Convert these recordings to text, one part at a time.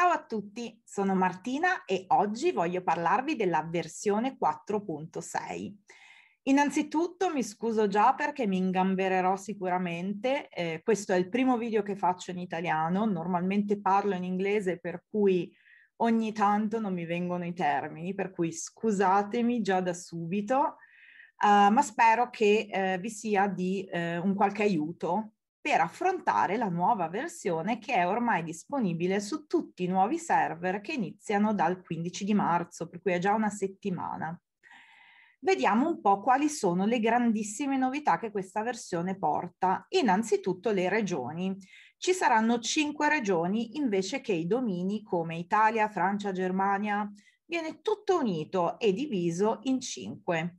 Ciao a tutti, sono Martina e oggi voglio parlarvi della versione 4.6. Innanzitutto mi scuso già perché mi ingambererò sicuramente, eh, questo è il primo video che faccio in italiano, normalmente parlo in inglese per cui ogni tanto non mi vengono i termini, per cui scusatemi già da subito, uh, ma spero che uh, vi sia di uh, un qualche aiuto per affrontare la nuova versione che è ormai disponibile su tutti i nuovi server che iniziano dal 15 di marzo, per cui è già una settimana. Vediamo un po' quali sono le grandissime novità che questa versione porta. Innanzitutto le regioni. Ci saranno cinque regioni invece che i domini come Italia, Francia, Germania. Viene tutto unito e diviso in cinque.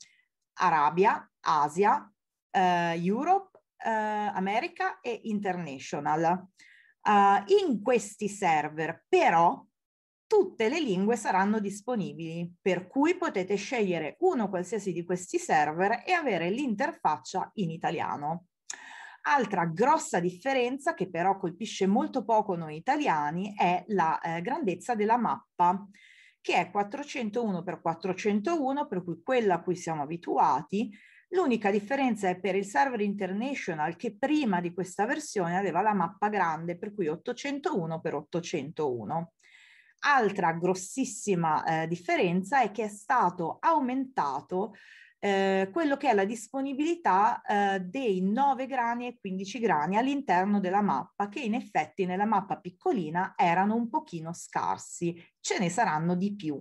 Arabia, Asia, eh, Europe, eh, America e International. Eh, in questi server però tutte le lingue saranno disponibili, per cui potete scegliere uno qualsiasi di questi server e avere l'interfaccia in italiano. Altra grossa differenza che però colpisce molto poco noi italiani è la eh, grandezza della mappa, che è 401x401, per cui quella a cui siamo abituati, L'unica differenza è per il server international che prima di questa versione aveva la mappa grande, per cui 801 x 801. Altra grossissima eh, differenza è che è stato aumentato eh, quello che è la disponibilità eh, dei 9 grani e 15 grani all'interno della mappa, che in effetti nella mappa piccolina erano un pochino scarsi, ce ne saranno di più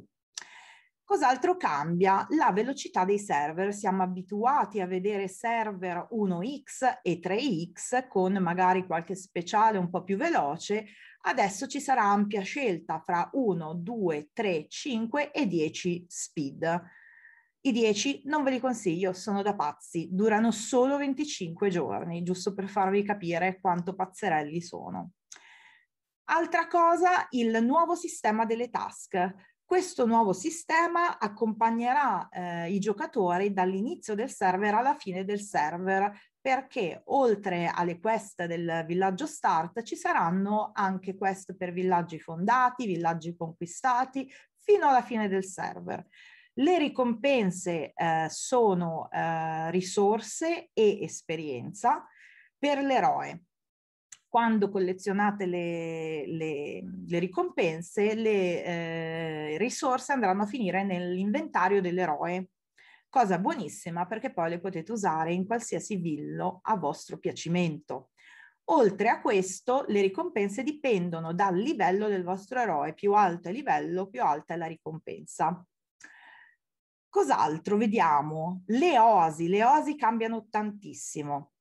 Cos'altro cambia? La velocità dei server. Siamo abituati a vedere server 1x e 3x con magari qualche speciale un po' più veloce. Adesso ci sarà ampia scelta fra 1, 2, 3, 5 e 10 speed. I 10 non ve li consiglio, sono da pazzi, durano solo 25 giorni, giusto per farvi capire quanto pazzerelli sono. Altra cosa, il nuovo sistema delle task. Questo nuovo sistema accompagnerà eh, i giocatori dall'inizio del server alla fine del server perché oltre alle quest del villaggio start ci saranno anche quest per villaggi fondati, villaggi conquistati, fino alla fine del server. Le ricompense eh, sono eh, risorse e esperienza per l'eroe quando collezionate le, le, le ricompense, le eh, risorse andranno a finire nell'inventario dell'eroe, cosa buonissima perché poi le potete usare in qualsiasi villo a vostro piacimento. Oltre a questo, le ricompense dipendono dal livello del vostro eroe, più alto è il livello, più alta è la ricompensa. Cos'altro vediamo? Le oasi, le oasi cambiano tantissimo.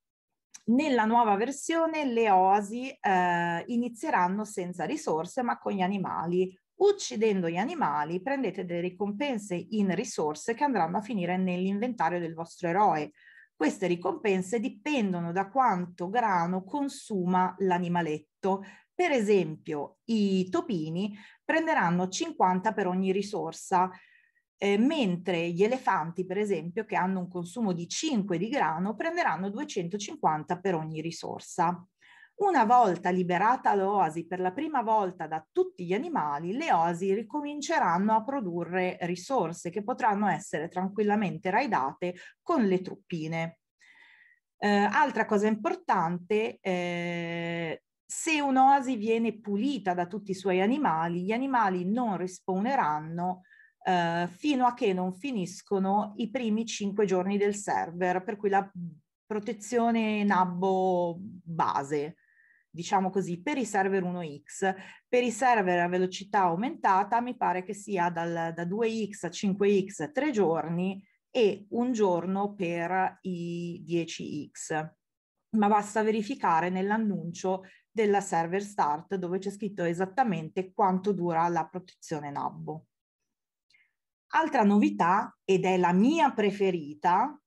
Nella nuova versione le oasi eh, inizieranno senza risorse ma con gli animali. Uccidendo gli animali prendete delle ricompense in risorse che andranno a finire nell'inventario del vostro eroe. Queste ricompense dipendono da quanto grano consuma l'animaletto. Per esempio, i topini prenderanno 50 per ogni risorsa, eh, mentre gli elefanti, per esempio, che hanno un consumo di 5 di grano, prenderanno 250 per ogni risorsa. Una volta liberata l'oasi per la prima volta da tutti gli animali, le oasi ricominceranno a produrre risorse che potranno essere tranquillamente raidate con le truppine. Eh, altra cosa importante, eh, se un'oasi viene pulita da tutti i suoi animali, gli animali non rispawneranno eh, fino a che non finiscono i primi 5 giorni del server, per cui la protezione NABBO base, diciamo così, per i server 1x. Per i server a velocità aumentata mi pare che sia dal, da 2x a 5x tre giorni e un giorno per i 10x. Ma basta verificare nell'annuncio della server start dove c'è scritto esattamente quanto dura la protezione NABBO. Altra novità, ed è la mia preferita,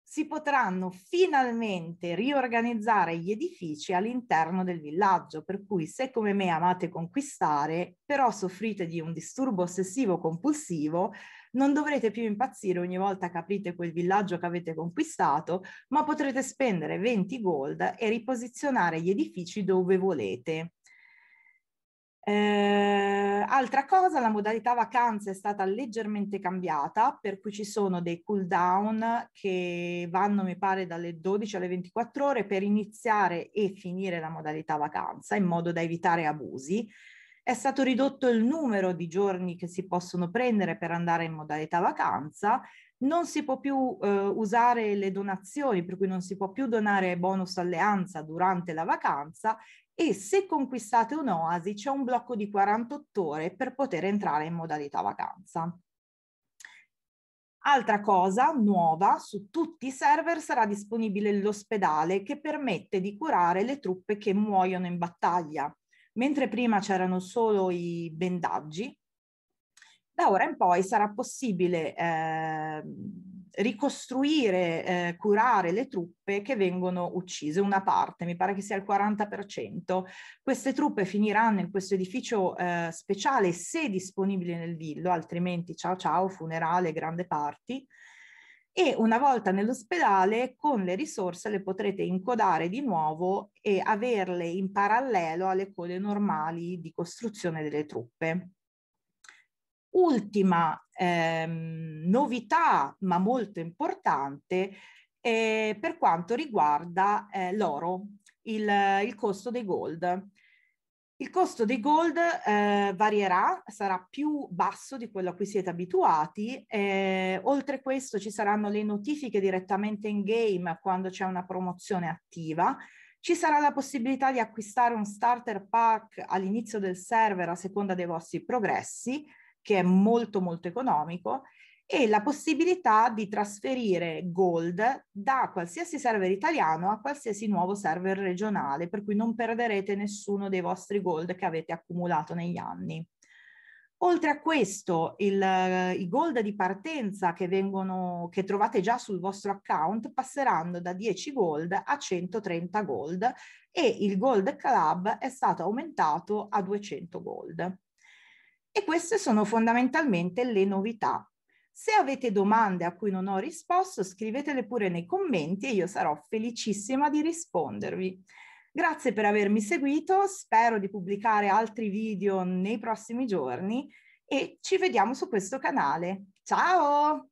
si potranno finalmente riorganizzare gli edifici all'interno del villaggio, per cui se come me amate conquistare, però soffrite di un disturbo ossessivo compulsivo, non dovrete più impazzire ogni volta che aprite quel villaggio che avete conquistato, ma potrete spendere 20 gold e riposizionare gli edifici dove volete. Eh, altra cosa, la modalità vacanza è stata leggermente cambiata, per cui ci sono dei cool down che vanno, mi pare, dalle 12 alle 24 ore per iniziare e finire la modalità vacanza in modo da evitare abusi. È stato ridotto il numero di giorni che si possono prendere per andare in modalità vacanza, non si può più eh, usare le donazioni, per cui non si può più donare bonus alleanza durante la vacanza e se conquistate un'oasi c'è un blocco di 48 ore per poter entrare in modalità vacanza. Altra cosa nuova, su tutti i server sarà disponibile l'ospedale che permette di curare le truppe che muoiono in battaglia. Mentre prima c'erano solo i bendaggi, da ora in poi sarà possibile eh, ricostruire, eh, curare le truppe che vengono uccise, una parte, mi pare che sia il 40%. Queste truppe finiranno in questo edificio eh, speciale se disponibile nel villo, altrimenti ciao ciao, funerale, grande party. E una volta nell'ospedale con le risorse le potrete incodare di nuovo e averle in parallelo alle code normali di costruzione delle truppe. Ultima ehm, novità, ma molto importante, eh, per quanto riguarda eh, l'oro, il, il costo dei gold. Il costo dei gold eh, varierà, sarà più basso di quello a cui siete abituati. Eh, oltre questo ci saranno le notifiche direttamente in game quando c'è una promozione attiva. Ci sarà la possibilità di acquistare un starter pack all'inizio del server a seconda dei vostri progressi che è molto molto economico e la possibilità di trasferire gold da qualsiasi server italiano a qualsiasi nuovo server regionale, per cui non perderete nessuno dei vostri gold che avete accumulato negli anni. Oltre a questo, il, i gold di partenza che, vengono, che trovate già sul vostro account passeranno da 10 gold a 130 gold e il Gold Club è stato aumentato a 200 gold. E queste sono fondamentalmente le novità. Se avete domande a cui non ho risposto, scrivetele pure nei commenti e io sarò felicissima di rispondervi. Grazie per avermi seguito, spero di pubblicare altri video nei prossimi giorni e ci vediamo su questo canale. Ciao!